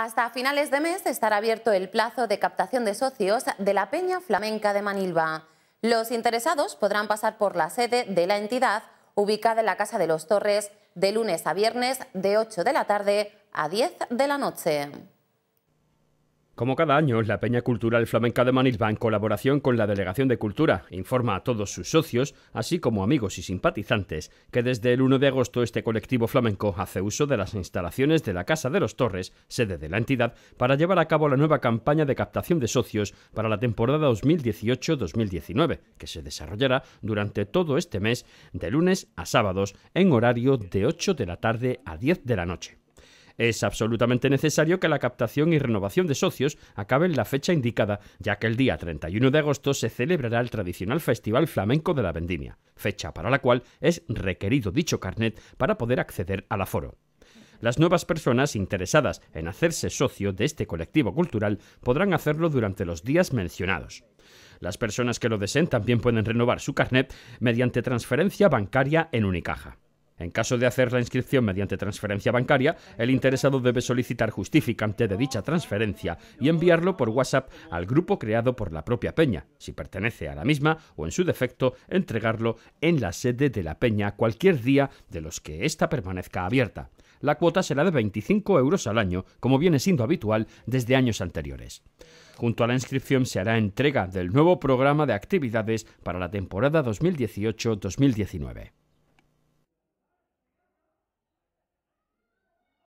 Hasta finales de mes estará abierto el plazo de captación de socios de la Peña Flamenca de Manilva. Los interesados podrán pasar por la sede de la entidad ubicada en la Casa de los Torres de lunes a viernes de 8 de la tarde a 10 de la noche. Como cada año, la Peña Cultural Flamenca de Manilva, en colaboración con la Delegación de Cultura, informa a todos sus socios, así como amigos y simpatizantes, que desde el 1 de agosto este colectivo flamenco hace uso de las instalaciones de la Casa de los Torres, sede de la entidad, para llevar a cabo la nueva campaña de captación de socios para la temporada 2018-2019, que se desarrollará durante todo este mes, de lunes a sábados, en horario de 8 de la tarde a 10 de la noche. Es absolutamente necesario que la captación y renovación de socios acabe en la fecha indicada, ya que el día 31 de agosto se celebrará el tradicional Festival Flamenco de la Vendimia, fecha para la cual es requerido dicho carnet para poder acceder al aforo. Las nuevas personas interesadas en hacerse socio de este colectivo cultural podrán hacerlo durante los días mencionados. Las personas que lo deseen también pueden renovar su carnet mediante transferencia bancaria en Unicaja. En caso de hacer la inscripción mediante transferencia bancaria, el interesado debe solicitar justificante de dicha transferencia y enviarlo por WhatsApp al grupo creado por la propia peña, si pertenece a la misma, o en su defecto, entregarlo en la sede de la peña cualquier día de los que ésta permanezca abierta. La cuota será de 25 euros al año, como viene siendo habitual desde años anteriores. Junto a la inscripción se hará entrega del nuevo programa de actividades para la temporada 2018-2019.